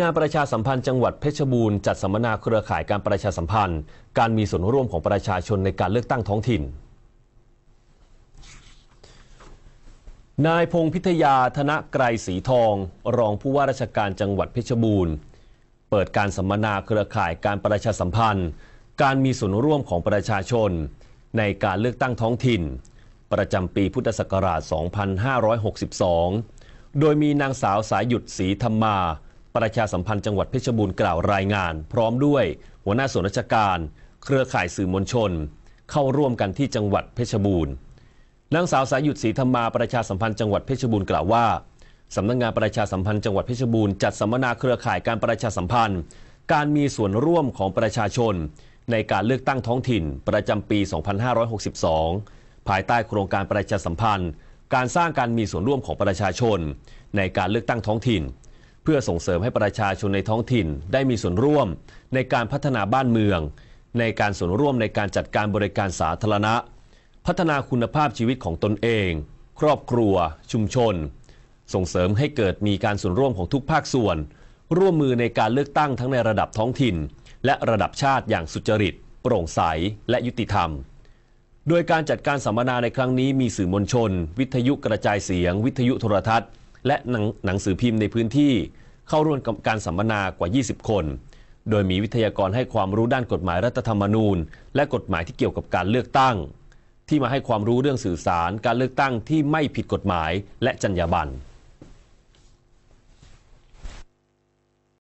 งานประชาสัมพันธ์จังหวัดเพชรบูรณ์จัดสัมมนาเครือข่ายการประชาสัมพันธ์ การมีส่วนร่วมของประชาชนในการเลือกตั้งท้องถิ่น นายพงพิทยาธนไกรศสีทอง รองผู้ว่าราชการจังหวัดเพชรบูรณ์ เปิดการสัมมนาเครือข่ายการประชาสัมพันธ์ การมีส่วนร่วมของประชาชน ในการเลือกตั้งท้องถิ่น ประจำปีพุทธศักราช 2562 โดยมีนางสาวสายหยุดศรีธรรมาประชาสัมพันธ์จังหวัดเพชรบูรณ์กล่าวรายงาน พร้อมด้วย หัวหน้าส่วนราชการ เครือข่ายสื่อมวลชน เข้าร่วมกันที่จังหวัดเพชรบูรณ์นางสาวสายหยุดศรีธรรมาประชาสัมพันธ์จังหวัดเพชรบูรณ์กล่าวว่าสำนักงงานประชาสัมพันธ์จังหวัดเพชรบูรณ์จัดสัมมนาเครือข่ายการประชาสัมพันธ์ การมีส่วนร่วมของประชาชน ในการเลือกตั้งท้องถิ่นประจำปี 2562 ภายใต้โครงการประชาสัมพันธ์ การสร้างการมีส่วนร่วมของประชาชน ในการเลือกตั้งท้องถิ่นพื่อส่งเสริมให้ประชาชนในท้องถิ่นได้มีส่วนร่วม ในการพัฒนาบ้านเมือง ในการส่วนร่วมในการจัดการบริการสาธารณะ พัฒนาคุณภาพชีวิตของตนเองครอบครัว ชุมชน ส่งเสริมให้เกิดมีการส่วนร่วมของทุกภาคส่วน ร่วมมือในการเลือกตั้งทั้งในระดับท้องถิ่น และระดับชาติอย่างสุจริต โปร่งใสและยุติธรรมโดยการจัดการสัมมนาในครั้งนี้มีสื่อมวลชน วิทยุกระจายเสียง วิทยุโทรทัศน์และหนังสือพิมพ์ในพื้นที่เข้าร่วมการสัมมนากว่า 20 คน โดยมีวิทยากรให้ความรู้ด้านกฎหมายรัฐธรรมนูญ และกฎหมายที่เกี่ยวกับการเลือกตั้ง ที่มาให้ความรู้เรื่องสื่อสาร การเลือกตั้งที่ไม่ผิดกฎหมายและจรรยาบรรณ